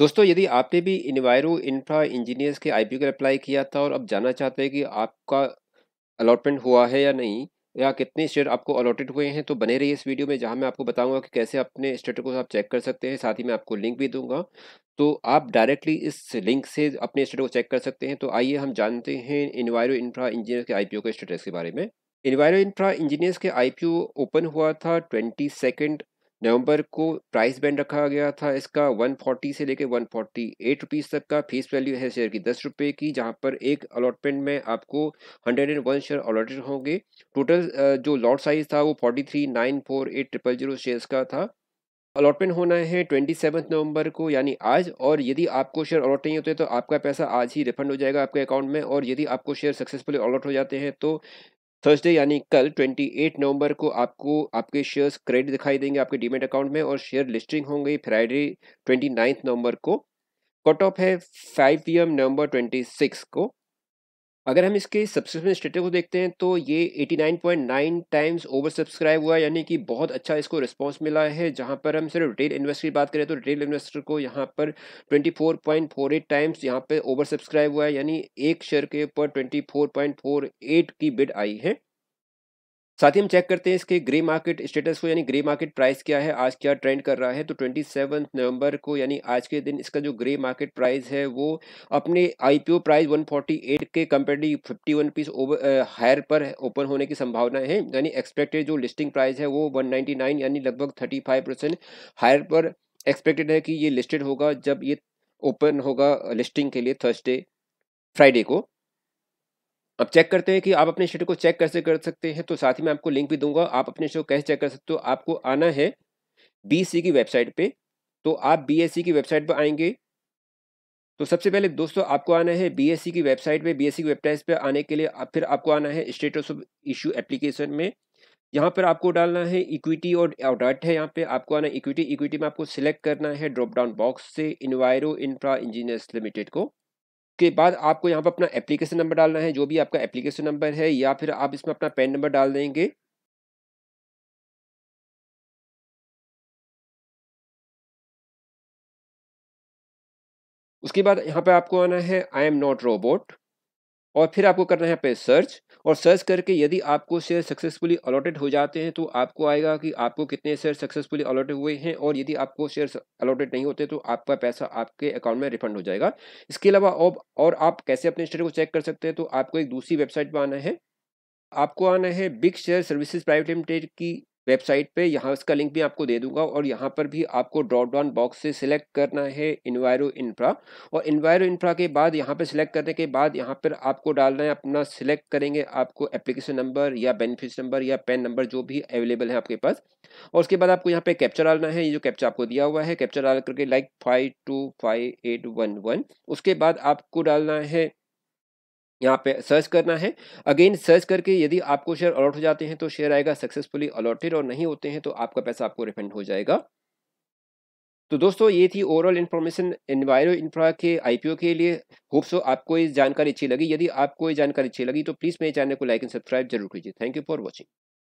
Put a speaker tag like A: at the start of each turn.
A: दोस्तों यदि आपने भी इन्वायरो इंफ्रा इंजीनियर्स के आई के लिए अप्लाई किया था और अब जानना चाहते हैं कि आपका अलॉटमेंट हुआ है या नहीं या कितने स्टेट आपको अलॉटेड हुए हैं तो बने रहिए इस वीडियो में जहां मैं आपको बताऊंगा कि कैसे अपने स्टेट को आप चेक कर सकते हैं साथ ही मैं आपको लिंक भी दूंगा तो आप डायरेक्टली इस लिंक से अपने स्टेट को चेक कर सकते हैं तो आइए हम जानते हैं इन्वायरो इंफ्रा इंजीनियर के ओ के स्टेटस के बारे में इन्वायरो इंफ्रा इंजीनियर्स के ओ ओपन हुआ था ट्वेंटी सेकेंड नवंबर को प्राइस बैंड रखा गया था इसका 140 से लेकर 148 रुपीस तक का फीस वैल्यू है शेयर की दस रुपये की जहां पर एक अलॉटमेंट में आपको 101 शेयर अलॉटेड होंगे टोटल जो लॉट साइज था वो 43948 ट्रिपल जीरो शेयर्स का था अलॉटमेंट होना है ट्वेंटी सेवन्थ नवंबर को यानी आज और यदि आपको शेयर अलॉट नहीं होते तो आपका पैसा आज ही रिफंड हो जाएगा आपके अकाउंट में और यदि आपको शेयर सक्सेसफुली अलॉट हो जाते हैं तो थर्सडे यानी कल 28 नवंबर को आपको आपके शेयर्स क्रेडिट दिखाई देंगे आपके डीमेट अकाउंट में और शेयर लिस्टिंग होंगे फ्राइडे 29 नवंबर को कट ऑफ है 5 पी एम नवंबर 26 को अगर हम इसके सब्सक्रिप्शन स्टेटस को देखते हैं तो ये 89.9 टाइम्स ओवर सब्सक्राइब हुआ यानी कि बहुत अच्छा इसको रिस्पांस मिला है जहां पर हम सिर्फ रिटेल इन्वेस्टर की बात करें तो रिटेल इन्वेस्टर को यहां पर 24.48 टाइम्स यहां पर ओवर सब्सक्राइब हुआ है यानी एक शेयर के ऊपर 24.48 की बिड आई है साथ ही हम चेक करते हैं इसके ग्रे मार्केट स्टेटस को यानी ग्रे मार्केट प्राइस क्या है आज क्या ट्रेंड कर रहा है तो ट्वेंटी सेवन नवंबर को यानी आज के दिन इसका जो ग्रे मार्केट प्राइस है वो अपने आईपीओ प्राइस 148 के कंपेयरली 51 पीस ओवर हायर पर ओपन होने की संभावना है यानी एक्सपेक्टेड जो लिस्टिंग प्राइस है वो वन यानी लगभग थर्टी परसेंट हायर पर एक्सपेक्टेड है कि ये लिस्टेड होगा जब ये ओपन होगा लिस्टिंग के लिए थर्सडे फ्राइडे को अब चेक करते हैं कि आप अपने शेड्यूल को चेक कैसे कर सकते हैं तो साथ ही मैं आपको लिंक भी दूंगा आप अपने शेड्यूल को कैसे चेक कर सकते हो आपको आना है बीएससी की वेबसाइट पे तो आप बीएससी की वेबसाइट पर आएंगे तो सबसे पहले दोस्तों आपको आना है बीएससी की वेबसाइट पे बीएससी की वेबसाइट पे आने के लिए आप फिर आपको आना है स्टेटस ऑफ इशू एप्लीकेशन में यहाँ पर आपको डालना है इक्विटी और ऑडट है यहाँ पे आपको आना इक्विटी इक्विटी में आपको सिलेक्ट करना है ड्रॉप डाउन बॉक्स से इन्वायरो इंफ्रा इंजीनियर्स लिमिटेड को के बाद आपको यहाँ पर अपना एप्लीकेशन नंबर डालना है जो भी आपका एप्लीकेशन नंबर है या फिर आप इसमें अपना पैन नंबर डाल देंगे उसके बाद यहाँ पे आपको आना है आई एम नॉट रोबोट और फिर आपको करना है यहाँ पे सर्च और सर्च करके यदि आपको शेयर सक्सेसफुली अलॉटेड हो जाते हैं तो आपको आएगा कि आपको कितने शेयर सक्सेसफुली अलॉटेड हुए हैं और यदि आपको शेयर अलॉटेड नहीं होते तो आपका पैसा आपके अकाउंट में रिफंड हो जाएगा इसके अलावा और आप कैसे अपने स्टेट को चेक कर सकते हैं तो आपको एक दूसरी वेबसाइट पर आना है आपको आना है Big Share Services Private Limited की वेबसाइट पे यहाँ उसका लिंक भी आपको दे दूंगा और यहाँ पर भी आपको ड्रॉप डाउन बॉक्स से सिलेक्ट करना है इन्वायरो इन्फ्रा और इन्वायरो इन्फ्रा के बाद यहाँ पे सिलेक्ट करने के बाद यहाँ पर आपको डालना है अपना सिलेक्ट करेंगे आपको एप्लीकेशन नंबर या बेनिफिट नंबर या पेन नंबर जो भी अवेलेबल है आपके पास और उसके बाद आपको यहाँ पर कैप्चर डालना है ये जो कैप्चर आपको दिया हुआ है कैप्चर डाल करके like five two five eight one one उसके बाद आपको डालना है यहाँ पे सर्च करना है अगेन सर्च करके यदि आपको शेयर अलॉट हो जाते हैं तो शेयर आएगा सक्सेसफुली अलॉटेड और नहीं होते हैं तो आपका पैसा आपको रिफंड हो जाएगा तो दोस्तों ये थी ओवरऑल इन्फॉर्मेशन एनवायरो इंफ्रा के आईपीओ के लिए होप सो आपको ये जानकारी अच्छी लगी यदि आपको ये जानकारी अच्छी लगी तो प्लीज़ मेरे चैनल को लाइक एंड सब्सक्राइब जरूर कीजिए थैंक यू फॉर वॉचिंग